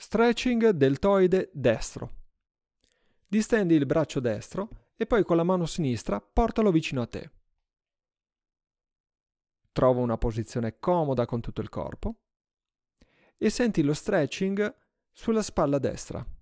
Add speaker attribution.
Speaker 1: Stretching deltoide destro. Distendi il braccio destro e poi con la mano sinistra portalo vicino a te. Trova una posizione comoda con tutto il corpo e senti lo stretching sulla spalla destra.